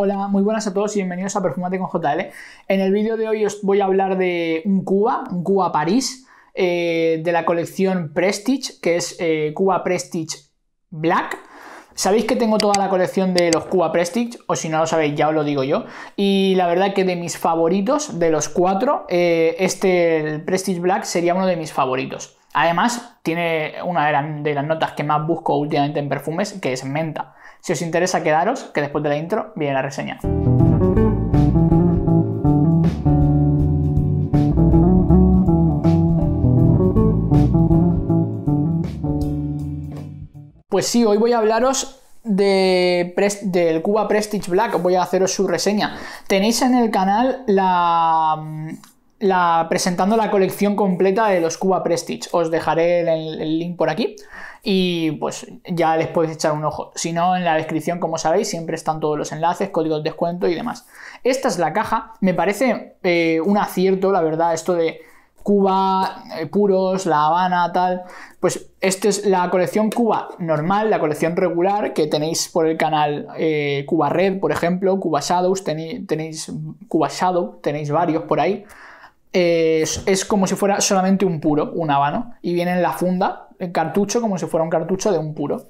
Hola, muy buenas a todos y bienvenidos a Perfumate con JL. En el vídeo de hoy os voy a hablar de un Cuba, un Cuba París, eh, de la colección Prestige, que es eh, Cuba Prestige Black. Sabéis que tengo toda la colección de los Cuba Prestige, o si no lo sabéis ya os lo digo yo. Y la verdad que de mis favoritos, de los cuatro, eh, este Prestige Black sería uno de mis favoritos. Además, tiene una de las notas que más busco últimamente en perfumes, que es menta. Si os interesa, quedaros, que después de la intro viene la reseña. Pues sí, hoy voy a hablaros de del Cuba Prestige Black, voy a haceros su reseña. Tenéis en el canal la, presentando la colección completa de los Cuba Prestige. Os dejaré el, link por aquí y pues ya les podéis echar un ojo. Si no, en la descripción, como sabéis, siempre están todos los enlaces, códigos de descuento y demás. Esta es la caja. Me parece eh, un acierto, la verdad, esto de Cuba, eh, puros, La Habana, tal. Pues esta es la colección Cuba normal, la colección regular que tenéis por el canal eh, Cuba Red, por ejemplo, Cuba Shadows, tenéis Cuba Shadow, tenéis varios por ahí es, como si fuera solamente un puro, un habano, y viene en la funda, el cartucho, como si fuera un cartucho de un puro.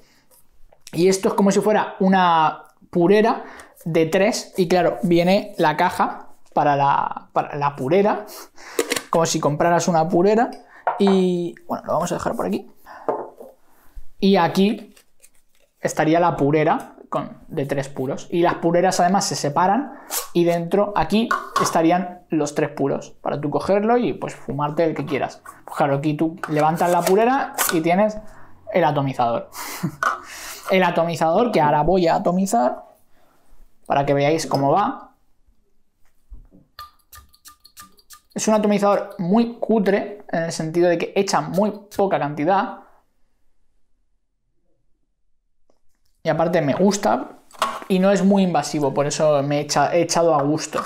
Y esto es como si fuera una purera de tres, y claro, viene la caja para la, para la purera, como si compraras una purera, y bueno, lo vamos a dejar por aquí. Y aquí estaría la purera con, de tres puros. Y las pureras además se separan y dentro aquí estarían los tres puros para tú cogerlo y pues fumarte el que quieras. Pues claro, aquí tú levantas la purera y tienes el atomizador. el atomizador que ahora voy a atomizar para que veáis cómo va. Es un atomizador muy cutre en el sentido de que echa muy poca cantidad Y aparte me gusta y no es muy invasivo, por eso me he, echado a gusto.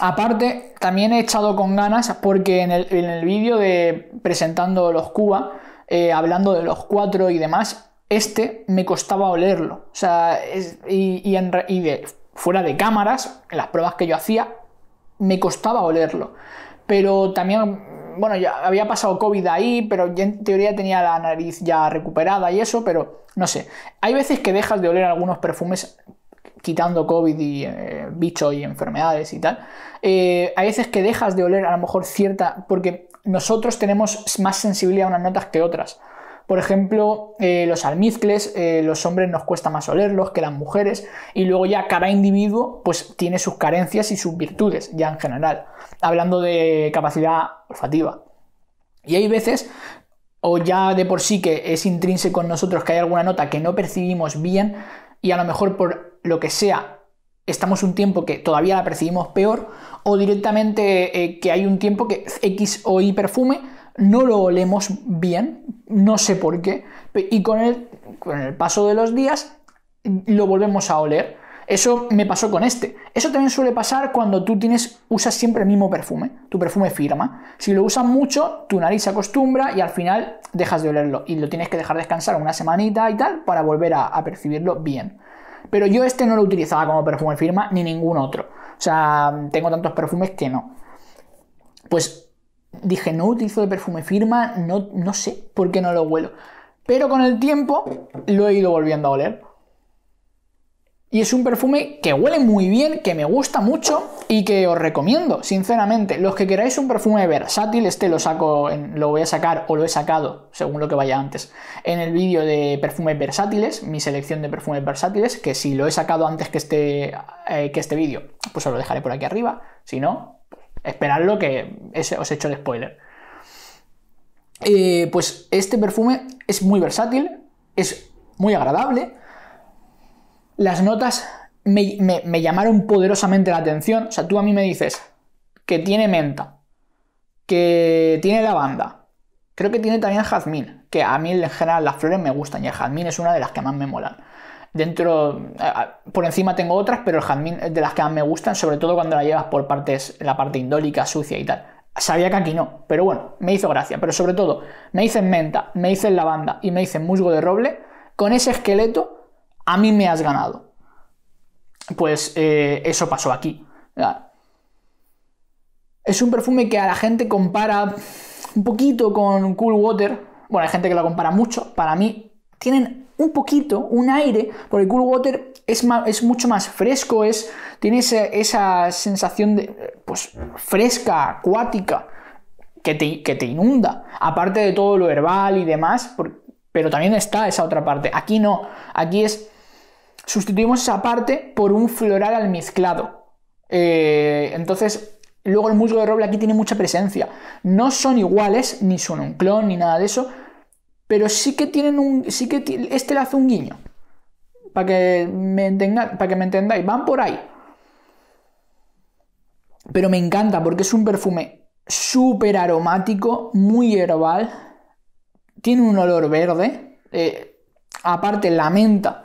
Aparte, también he echado con ganas porque en el, vídeo de presentando los Cuba, eh, hablando de los cuatro y demás, este me costaba olerlo. O sea, y, en, fuera de cámaras, en las pruebas que yo hacía, me costaba olerlo. Pero también bueno, ya había pasado COVID ahí, pero ya en teoría tenía la nariz ya recuperada y eso, pero no sé. Hay veces que dejas de oler algunos perfumes quitando COVID y eh, bicho bichos y enfermedades y tal. Eh, hay veces que dejas de oler a lo mejor cierta, porque nosotros tenemos más sensibilidad a unas notas que otras. Por ejemplo, eh, los almizcles, eh, los hombres nos cuesta más olerlos que las mujeres, y luego ya cada individuo pues tiene sus carencias y sus virtudes, ya en general, hablando de capacidad olfativa. Y hay veces, o ya de por sí que es intrínseco en nosotros que hay alguna nota que no percibimos bien, y a lo mejor por lo que sea, estamos un tiempo que todavía la percibimos peor, o directamente eh, que hay un tiempo que X o Y perfume, no lo olemos bien, no sé por qué, y con el, con el paso de los días lo volvemos a oler. Eso me pasó con este. Eso también suele pasar cuando tú tienes, usas siempre el mismo perfume, tu perfume firma. Si lo usas mucho, tu nariz se acostumbra y al final dejas de olerlo y lo tienes que dejar descansar una semanita y tal para volver a, a percibirlo bien. Pero yo este no lo utilizaba como perfume firma ni ningún otro. O sea, tengo tantos perfumes que no. Pues dije, no utilizo el perfume firma, no, no sé por qué no lo huelo. Pero con el tiempo lo he ido volviendo a oler. Y es un perfume que huele muy bien, que me gusta mucho y que os recomiendo, sinceramente. Los que queráis un perfume versátil, este lo saco, lo voy a sacar o lo he sacado, según lo que vaya antes, en el vídeo de perfumes versátiles, mi selección de perfumes versátiles, que si lo he sacado antes que este, eh, que este vídeo, pues os lo dejaré por aquí arriba. Si no, Esperadlo que os he hecho el spoiler. Eh, pues este perfume es muy versátil, es muy agradable. Las notas me, me, llamaron poderosamente la atención. O sea, tú a mí me dices que tiene menta, que tiene lavanda, creo que tiene también jazmín, que a mí en general las flores me gustan y el jazmín es una de las que más me molan. Dentro, por encima tengo otras, pero el jazmín de las que más me gustan, sobre todo cuando la llevas por partes, la parte indólica, sucia y tal. Sabía que aquí no, pero bueno, me hizo gracia. Pero sobre todo, me dicen menta, me dicen lavanda y me dicen musgo de roble. Con ese esqueleto, a mí me has ganado. Pues eh, eso pasó aquí. Es un perfume que a la gente compara un poquito con Cool Water. Bueno, hay gente que lo compara mucho. Para mí, tienen un poquito, un aire, porque cool water es, es mucho más fresco, es, tiene esa sensación de, pues, fresca, acuática, que te, que te, inunda, aparte de todo lo herbal y demás, pero también está esa otra parte. Aquí no, aquí es, sustituimos esa parte por un floral almizclado. Eh, entonces, luego el musgo de roble aquí tiene mucha presencia. No son iguales, ni son un clon, ni nada de eso, pero sí que tienen un. Sí que este le hace un guiño. Para que, me para que me entendáis. Van por ahí. Pero me encanta porque es un perfume súper aromático, muy herbal. Tiene un olor verde. Eh, aparte, la menta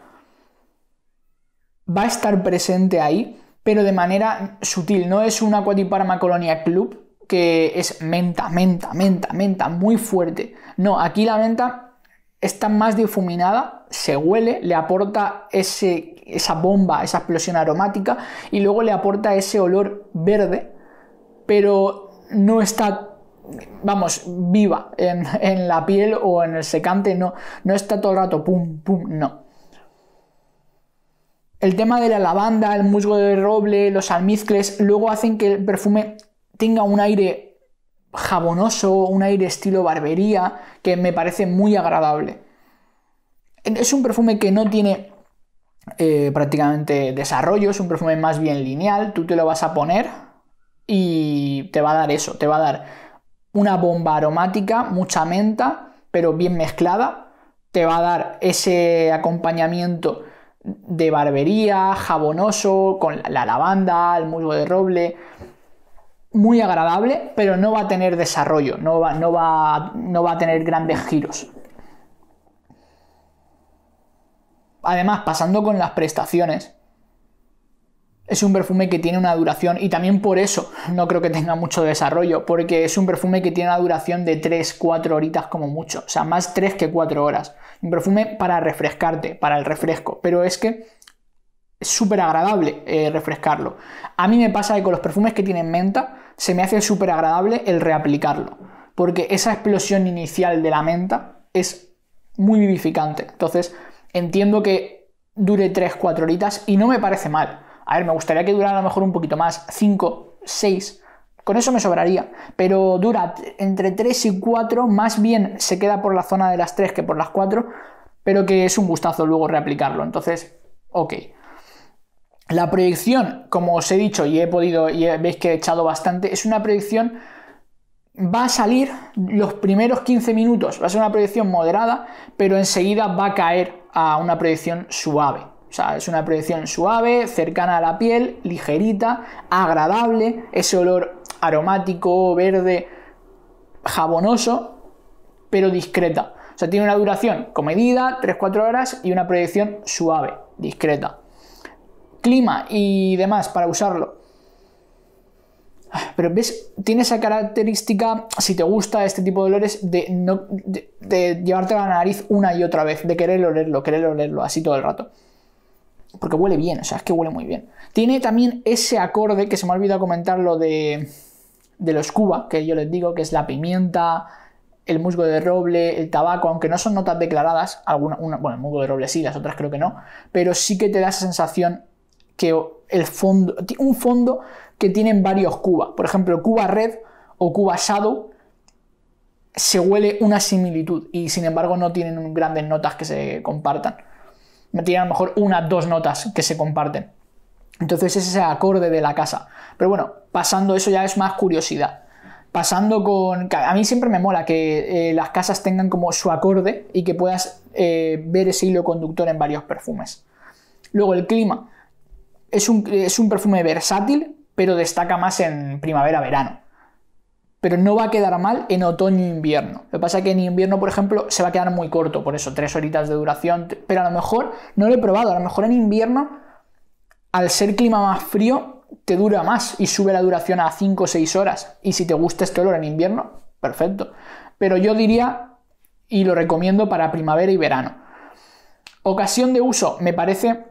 va a estar presente ahí, pero de manera sutil. No es un Parma Colonia Club, que es menta, menta, menta, menta, muy fuerte. No, aquí la menta está más difuminada, se huele, le aporta esa bomba, esa explosión aromática y luego le aporta ese olor verde, pero no está vamos, viva en, en, la piel o en el secante, no, no está todo el rato pum, pum, no. El tema de la lavanda, el musgo de roble, los almizcles, luego hacen que el perfume tenga un aire jabonoso, un aire estilo barbería, que me parece muy agradable. Es un perfume que no tiene eh, prácticamente desarrollo, es un perfume más bien lineal, tú te lo vas a poner y te va a dar eso, te va a dar una bomba aromática, mucha menta, pero bien mezclada, te va a dar ese acompañamiento de barbería, jabonoso, con la lavanda, el musgo de roble, muy agradable, pero no va a tener desarrollo, no va, no va, no va a tener grandes giros. Además, pasando con las prestaciones, es un perfume que tiene una duración, y también por eso no creo que tenga mucho desarrollo, porque es un perfume que tiene una duración de 3-4 horitas como mucho, o sea, más 3 que 4 horas. Un perfume para refrescarte, para el refresco, pero es que es súper agradable eh, refrescarlo. A mí me pasa que con los perfumes que tienen menta, se me hace súper agradable el reaplicarlo, porque esa explosión inicial de la menta es muy vivificante. Entonces, entiendo que dure 3-4 horitas y no me parece mal. A ver, me gustaría que durara a lo mejor un poquito más, 5, 6, con eso me sobraría, pero dura entre 3 y 4, más bien se queda por la zona de las 3 que por las 4, pero que es un gustazo luego reaplicarlo. Entonces, ok. La proyección, como os he dicho y he podido, y veis que he echado bastante, es una proyección, va a salir los primeros 15 minutos, va a ser una proyección moderada, pero enseguida va a caer a una proyección suave. O sea, es una proyección suave, cercana a la piel, ligerita, agradable, ese olor aromático, verde, jabonoso, pero discreta. O sea, tiene una duración comedida, 3-4 horas y una proyección suave, discreta clima y demás para usarlo. Pero ves, tiene esa característica, si te gusta este tipo de olores, de, no, de, llevarte la nariz una y otra vez, de querer olerlo, querer olerlo, así todo el rato. Porque huele bien, o sea, es que huele muy bien. Tiene también ese acorde que se me ha olvidado comentarlo de, de los Cuba, que yo les digo, que es la pimienta, el musgo de roble, el tabaco, aunque no son notas declaradas, alguna, bueno, el musgo de roble sí, las otras creo que no, pero sí que te da esa sensación que el fondo, un fondo que tienen varios cubas. Por ejemplo, Cuba Red o Cuba Shadow se huele una similitud y sin embargo no tienen grandes notas que se compartan. tienen a lo mejor unas dos notas que se comparten. Entonces es ese acorde de la casa. Pero bueno, pasando eso ya es más curiosidad. Pasando con... A mí siempre me mola que eh, las casas tengan como su acorde y que puedas eh, ver ese hilo conductor en varios perfumes. Luego el clima es un, perfume versátil, pero destaca más en primavera-verano. Pero no va a quedar mal en otoño-invierno. E lo que pasa es que en invierno, por ejemplo, se va a quedar muy corto, por eso, tres horitas de duración. Pero a lo mejor, no lo he probado, a lo mejor en invierno, al ser clima más frío, te dura más y sube la duración a 5 o 6 horas. Y si te gusta este olor en invierno, perfecto. Pero yo diría, y lo recomiendo para primavera y verano. Ocasión de uso, me parece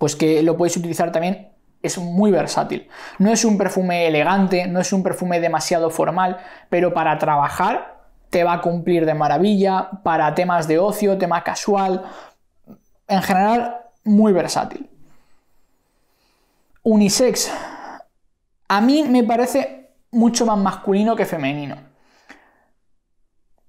pues que lo podéis utilizar también es muy versátil. No es un perfume elegante, no es un perfume demasiado formal, pero para trabajar te va a cumplir de maravilla, para temas de ocio, tema casual, en general muy versátil. Unisex. A mí me parece mucho más masculino que femenino.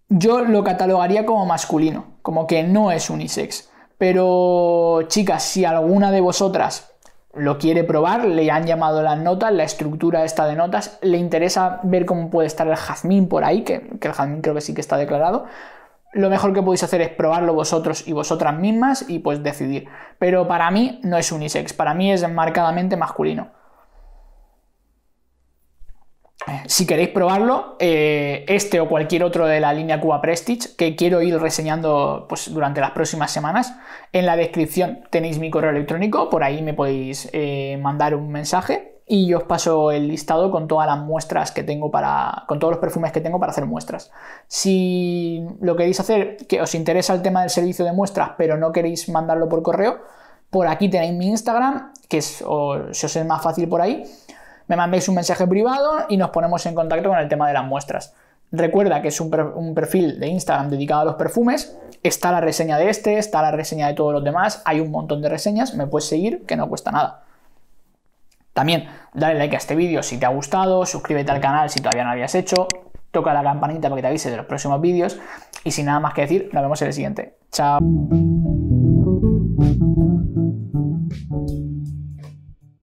Yo lo catalogaría como masculino, como que no es unisex. Pero chicas, si alguna de vosotras lo quiere probar, le han llamado las notas, la estructura está de notas, le interesa ver cómo puede estar el jazmín por ahí, que, que el jazmín creo que sí que está declarado, lo mejor que podéis hacer es probarlo vosotros y vosotras mismas y pues decidir. Pero para mí no es unisex, para mí es marcadamente masculino si queréis probarlo, eh, este o cualquier otro de la línea Cuba Prestige, que quiero ir reseñando pues, durante las próximas semanas, en la descripción tenéis mi correo electrónico, por ahí me podéis eh, mandar un mensaje y yo os paso el listado con todas las muestras que tengo para. con todos los perfumes que tengo para hacer muestras. Si lo queréis hacer, que os interesa el tema del servicio de muestras, pero no queréis mandarlo por correo, por aquí tenéis mi Instagram, que es, os es más fácil por ahí me mandéis un mensaje privado y nos ponemos en contacto con el tema de las muestras. Recuerda que es un, perfil de Instagram dedicado a los perfumes. Está la reseña de este, está la reseña de todos los demás. Hay un montón de reseñas. Me puedes seguir, que no cuesta nada. También dale like a este vídeo si te ha gustado, suscríbete al canal si todavía no lo habías hecho, toca la campanita para que te avise de los próximos vídeos y sin nada más que decir, nos vemos en el siguiente. Chao.